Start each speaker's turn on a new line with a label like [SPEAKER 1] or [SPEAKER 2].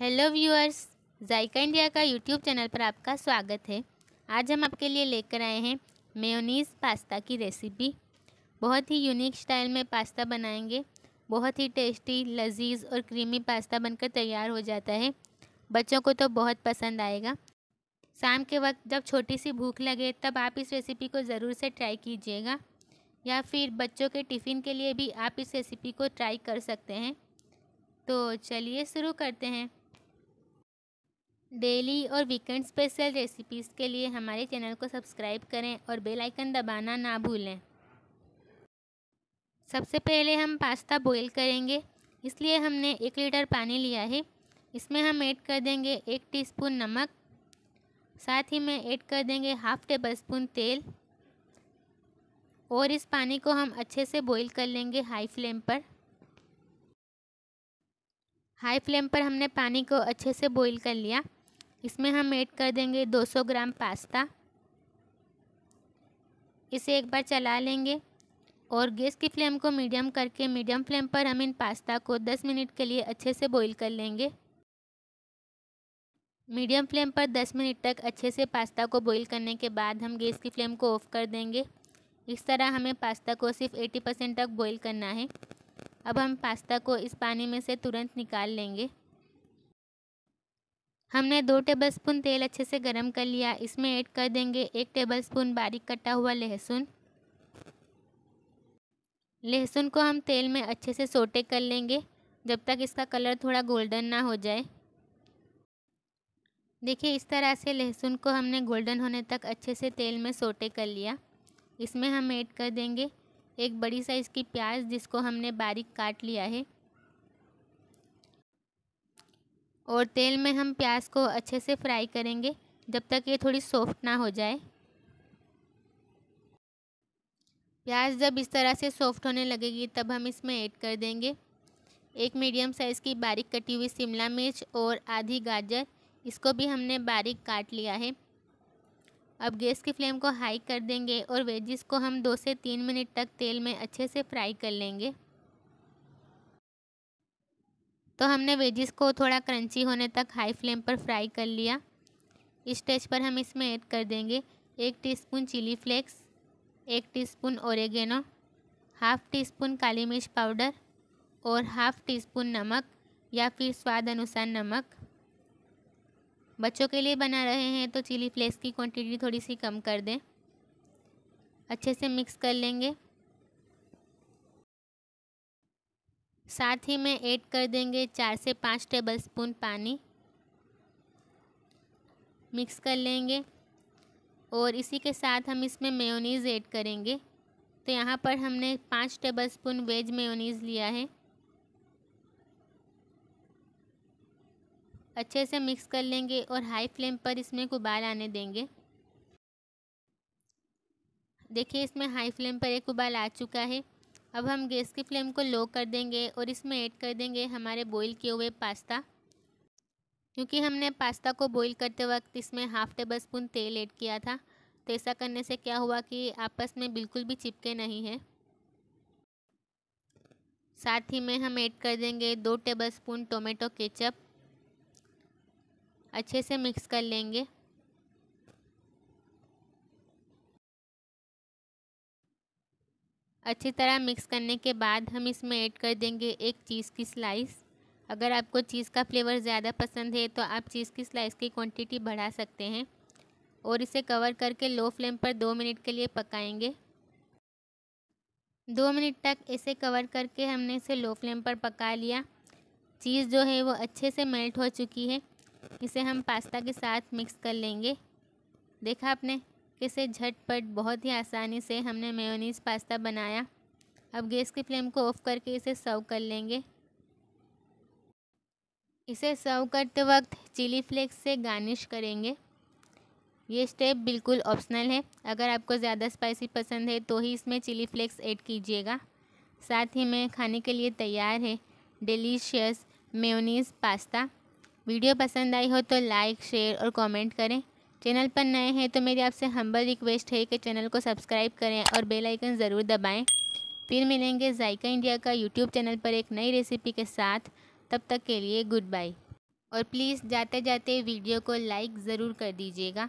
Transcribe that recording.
[SPEAKER 1] hello viewers Zaika India का YouTube channel पर आपका स्वागत है आज हम आपके लिए लेकर आए हैं मेयोनीज़ पास्ता की रेसिपी बहुत ही यूनिक स्टाइल में पास्ता बनाएंगे बहुत ही टेस्टी लजीज और क्रीमी पास्ता बनकर तैयार हो जाता है बच्चों को तो बहुत पसंद आएगा शाम के वक्त जब छोटी सी भूख लगे तब आप इस रेसिपी को ज़रूर से ट्राई कीजिएगा या फिर बच्चों के टिफ़िन के लिए भी आप इस रेसिपी को ट्राई कर सकते हैं तो चलिए शुरू करते हैं डेली और वीकेंड स्पेशल रेसिपीज़ के लिए हमारे चैनल को सब्सक्राइब करें और बेल आइकन दबाना ना भूलें सबसे पहले हम पास्ता बॉईल करेंगे इसलिए हमने एक लीटर पानी लिया है इसमें हम ऐड कर देंगे एक टीस्पून नमक साथ ही में ऐड कर देंगे हाफ़ टेबल स्पून तेल और इस पानी को हम अच्छे से बॉईल कर लेंगे हाई फ्लेम पर हाई फ्लेम पर हमने पानी को अच्छे से बॉईल कर लिया इसमें हम ऐड कर देंगे 200 ग्राम पास्ता इसे एक बार चला लेंगे और गैस की फ्लेम को मीडियम करके मीडियम फ्लेम पर हम इन पास्ता को 10 मिनट के लिए अच्छे से बॉईल कर लेंगे मीडियम फ्लेम पर 10 मिनट तक अच्छे से पास्ता को बॉईल करने के बाद हम गैस की फ्लेम को ऑफ़ कर देंगे इस तरह हमें पास्ता को सिर्फ 80 परसेंट तक बॉईल करना है अब हम पास्ता को इस पानी में से तुरंत निकाल लेंगे हमने दो टेबलस्पून तेल अच्छे से गर्म कर लिया इसमें ऐड कर देंगे एक टेबलस्पून बारीक कटा हुआ लहसुन लहसुन को हम तेल में अच्छे से सोटे कर लेंगे जब तक इसका कलर थोड़ा गोल्डन ना हो जाए देखिए इस तरह से लहसुन को हमने गोल्डन होने तक अच्छे से तेल में सोटे कर लिया इसमें हम ऐड कर देंगे एक बड़ी साइज़ की प्याज जिसको हमने बारीक काट लिया है और तेल में हम प्याज को अच्छे से फ्राई करेंगे जब तक ये थोड़ी सॉफ्ट ना हो जाए प्याज जब इस तरह से सॉफ्ट होने लगेगी तब हम इसमें ऐड कर देंगे एक मीडियम साइज़ की बारीक कटी हुई शिमला मिर्च और आधी गाजर इसको भी हमने बारीक काट लिया है अब गैस की फ्लेम को हाई कर देंगे और वेजिस को हम दो से तीन मिनट तक तेल में अच्छे से फ्राई कर लेंगे तो हमने वेजिस को थोड़ा क्रंची होने तक हाई फ्लेम पर फ्राई कर लिया इस स्टेज पर हम इसमें ऐड कर देंगे एक टीस्पून चिली फ्लेक्स एक teaspoon oregano half teaspoon काली मिर्च पाउडर और हाफ़ टी स्पून नमक या फिर स्वाद अनुसार नमक बच्चों के लिए बना रहे हैं तो चिली फ्लेक्स की क्वांटिटी थोड़ी सी कम कर दें अच्छे से मिक्स कर लेंगे साथ ही में ऐड कर देंगे चार से पाँच टेबल स्पून पानी मिक्स कर लेंगे और इसी के साथ हम इसमें मेयोनीज़ ऐड करेंगे तो यहाँ पर हमने पाँच टेबल स्पून वेज मेयोनीज़ लिया है अच्छे से मिक्स कर लेंगे और हाई फ्लेम पर इसमें उबाल आने देंगे देखिए इसमें हाई फ्लेम पर एक उबाल आ चुका है अब हम गैस की फ्लेम को लो कर देंगे और इसमें ऐड कर देंगे हमारे बॉईल किए हुए पास्ता क्योंकि हमने पास्ता को बॉईल करते वक्त इसमें हाफ़ टेबल स्पून तेल ऐड किया था तो ऐसा करने से क्या हुआ कि आपस में बिल्कुल भी चिपके नहीं है साथ ही में हम ऐड कर देंगे दो टेबल स्पून टोमेटो केचप अच्छे से मिक्स कर लेंगे अच्छी तरह मिक्स करने के बाद हम इसमें ऐड कर देंगे एक चीज़ की स्लाइस अगर आपको चीज़ का फ्लेवर ज़्यादा पसंद है तो आप चीज़ की स्लाइस की क्वांटिटी बढ़ा सकते हैं और इसे कवर करके लो फ्लेम पर दो मिनट के लिए पकाएंगे दो मिनट तक इसे कवर करके हमने इसे लो फ्लेम पर पका लिया चीज़ जो है वो अच्छे से मेल्ट हो चुकी है इसे हम पास्ता के साथ मिक्स कर लेंगे देखा आपने इसे झटपट बहुत ही आसानी से हमने मेयोनीज़ पास्ता बनाया अब गैस की फ्लेम को ऑफ़ करके इसे सर्व कर लेंगे इसे सर्व करते वक्त चिली फ्लेक्स से गार्निश करेंगे ये स्टेप बिल्कुल ऑप्शनल है अगर आपको ज़्यादा स्पाइसी पसंद है तो ही इसमें चिली फ्लेक्स ऐड कीजिएगा साथ ही में खाने के लिए तैयार है डिलीशियस मेयोनीज़ पास्ता वीडियो पसंद आई हो तो लाइक शेयर और कमेंट करें चैनल पर नए हैं तो मेरी आपसे हम्बल रिक्वेस्ट है कि चैनल को सब्सक्राइब करें और बेल आइकन ज़रूर दबाएं फिर मिलेंगे जायका इंडिया का यूट्यूब चैनल पर एक नई रेसिपी के साथ तब तक के लिए गुड बाय और प्लीज़ जाते जाते वीडियो को लाइक ज़रूर कर दीजिएगा